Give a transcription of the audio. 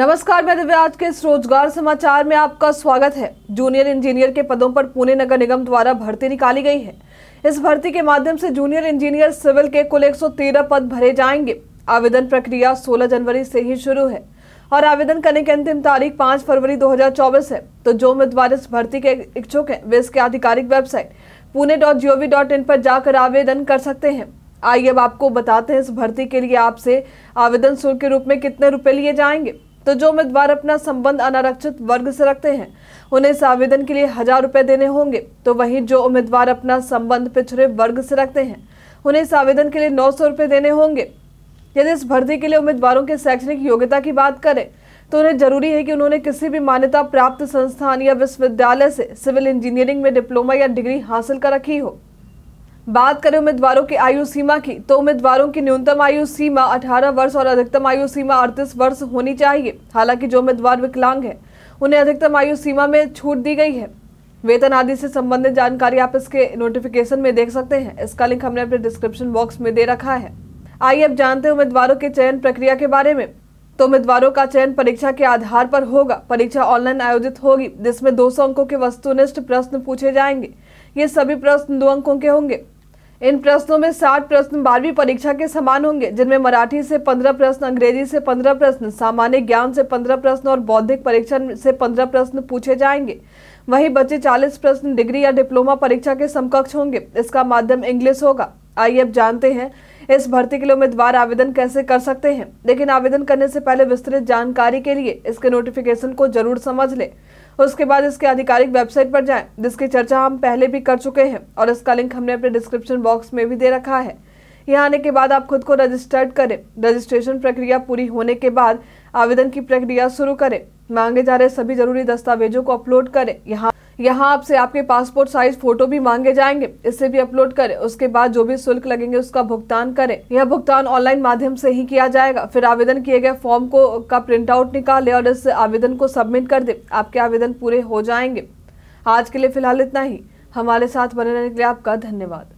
नमस्कार मैं दिव्या आज के इस रोजगार समाचार में आपका स्वागत है जूनियर इंजीनियर के पदों पर पुणे नगर निगम द्वारा भर्ती निकाली गई है इस भर्ती के माध्यम से जूनियर इंजीनियर सिविल के कुल 113 पद भरे जाएंगे आवेदन प्रक्रिया 16 जनवरी से ही शुरू है और आवेदन करने की अंतिम तारीख 5 फरवरी 2024 है तो जो उम्मीदवार इस भर्ती के इच्छुक हैं वे इसके आधिकारिक website Pune dot dot in पर जाकर आवेदन कर सकते हैं आइए अब आपको बताते हैं इस भर्ती के लिए आपसे आवेदन शुल्क के रूप में कितने रुपए लिए जाएंगे तो जो उम्मीदवार अपना संबंध अनारक्षित वर्ग से रखते हैं उन्हें इस आवेदन के लिए हजार रुपए देने होंगे तो वहीं जो उम्मीदवार अपना संबंध पिछड़े वर्ग से रखते हैं उन्हें इस आवेदन के लिए नौ सौ रुपये देने होंगे यदि इस भर्ती के लिए उम्मीदवारों के शैक्षणिक योग्यता की बात करें तो उन्हें जरूरी है कि उन्होंने किसी भी मान्यता प्राप्त संस्थान या विश्वविद्यालय से सिविल इंजीनियरिंग में डिप्लोमा या डिग्री हासिल कर रखी हो बात करें उम्मीदवारों की आयु सीमा की तो उम्मीदवारों की न्यूनतम आयु सीमा 18 वर्ष और अधिकतम आयु सीमा 38 वर्ष होनी चाहिए हालांकि जो उम्मीदवार विकलांग है उन्हें अधिकतम आयु सीमा में छूट दी गई है वेतन आदि से संबंधित जानकारी आप इसके नोटिफिकेशन में देख सकते हैं इसका लिंक हमने अपने डिस्क्रिप्शन बॉक्स में दे रखा है आइए अब जानते हैं उम्मीदवारों के चयन प्रक्रिया के बारे में तो उम्मीदवारों का चयन परीक्षा के आधार पर होगा परीक्षा ऑनलाइन आयोजित होगी जिसमें दो अंकों के वस्तुनिष्ठ प्रश्न पूछे जाएंगे ये सभी प्रश्न दो अंकों के होंगे इन प्रश्नों में 60 प्रश्न बारहवीं परीक्षा के समान होंगे जिनमें मराठी से 15 प्रश्न अंग्रेजी से 15 प्रश्न सामान्य ज्ञान से 15 प्रश्न और बौद्धिक परीक्षण से 15 प्रश्न पूछे जाएंगे वहीं बच्चे 40 प्रश्न डिग्री या डिप्लोमा परीक्षा के समकक्ष होंगे इसका माध्यम इंग्लिश होगा आइए अब जानते हैं इस भर्ती के लिए उम्मीदवार आवेदन कैसे कर सकते हैं लेकिन आवेदन करने से पहले विस्तृत जानकारी के लिए इसके नोटिफिकेशन को जरूर समझ लें उसके बाद इसके आधिकारिक वेबसाइट पर जाएं जिसकी चर्चा हम पहले भी कर चुके हैं और इसका लिंक हमने अपने डिस्क्रिप्शन बॉक्स में भी दे रखा है यहाँ आने के बाद आप खुद को रजिस्टर्ड करें रजिस्ट्रेशन प्रक्रिया पूरी होने के बाद आवेदन की प्रक्रिया शुरू करें मांगे जा रहे सभी जरूरी दस्तावेजों को अपलोड करें यहाँ यहाँ आपसे आपके पासपोर्ट साइज फोटो भी मांगे जाएंगे इसे भी अपलोड करें उसके बाद जो भी शुल्क लगेंगे उसका भुगतान करें यह भुगतान ऑनलाइन माध्यम से ही किया जाएगा फिर आवेदन किए गए फॉर्म को का प्रिंट आउट निकाले और इस आवेदन को सबमिट कर दे आपके आवेदन पूरे हो जाएंगे आज के लिए फिलहाल इतना ही हमारे साथ बने रहने के लिए आपका धन्यवाद